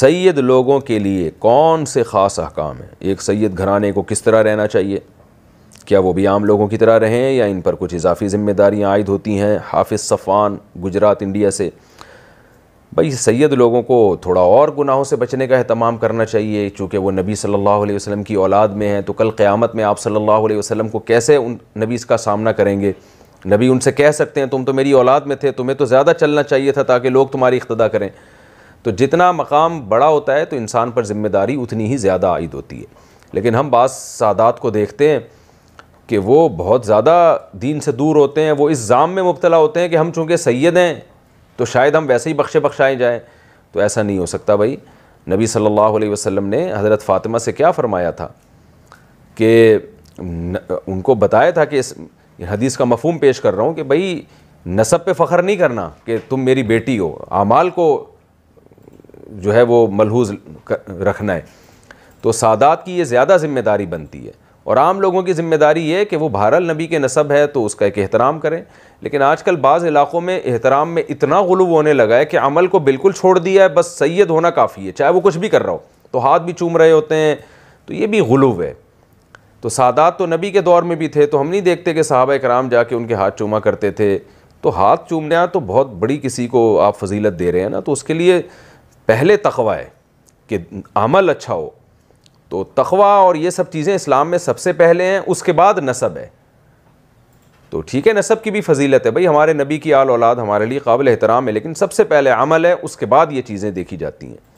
सैयद लोगों के लिए कौन से ख़ास अहकाम हैं एक सैयद घराने को किस तरह रहना चाहिए क्या वो भी आम लोगों की तरह रहें या इन पर कुछ इजाफी ज़िम्मेदारियाँ आयद होती हैं हाफि सफ़ान गुजरात इंडिया से भाई सैयद लोगों को थोड़ा और गुनाहों से बचने का अहतमाम करना चाहिए चूँकि वो नबी सल्लल्लाहु अलैहि वसल्लम की औलाद में हैं तो कल क़यामत में आप सल्लल्लाहु अलैहि वसल्लम को कैसे उन नबी इसका सामना करेंगे नबी उनसे कह सकते हैं तुम तो मेरी औलाद में थे तुम्हें तो ज़्यादा चलना चाहिए था ताकि लोग तुम्हारी इक्तदा करें तो जितना मकाम बड़ा होता है तो इंसान पर ज़िम्मेदारी उतनी ही ज़्यादा आयद होती है लेकिन हम बास सादात को देखते हैं कि वो बहुत ज़्यादा दीन से दूर होते हैं वो इस जाम में मुबतला होते हैं कि हम चूँकि सैद हैं तो शायद हम वैसे ही बख्शे बख्शाए जाएँ तो ऐसा नहीं हो सकता भाई नबी सल्लल्लाहु अलैहि वसल्लम ने हज़रत फ़ातिमा से क्या फ़रमाया था कि उनको बताया था कि इस हदीस का मफहम पेश कर रहा हूँ कि भाई नसब पे फ़ख्र नहीं करना कि तुम मेरी बेटी हो अमाल को जो है वो मलहूज रखना है तो सादात की ये ज़्यादा ज़िम्मेदारी बनती है और आम लोगों की ज़िम्मेदारी ये कि वो भारल नबी के नसब है तो उसका एक एहतराम करें लेकिन आजकल बाज़ इलाक़ों में एहतराम में इतना गुलू होने लगा है कि अमल को बिल्कुल छोड़ दिया है बस सैद होना काफ़ी है चाहे वो कुछ भी कर रहा हो तो हाथ भी चूम रहे होते हैं तो ये भी गुलू है तो सादात तो नबी के दौर में भी थे तो हम नहीं देखते कि साहब कराम जाके उनके हाथ चूमा करते थे तो हाथ चूमना तो बहुत बड़ी किसी को आप फजीलत दे रहे हैं ना तो उसके लिए पहले तखवा है कि अमल अच्छा हो तो तखवा और ये सब चीज़ें इस्लाम में सबसे पहले हैं उसके बाद नसब है तो ठीक है नसब की भी फजीलत है भाई हमारे नबी की आल औलाद हमारे लिए काबिल एहतराम है लेकिन सबसे पहले अमल है उसके बाद ये चीज़ें देखी जाती हैं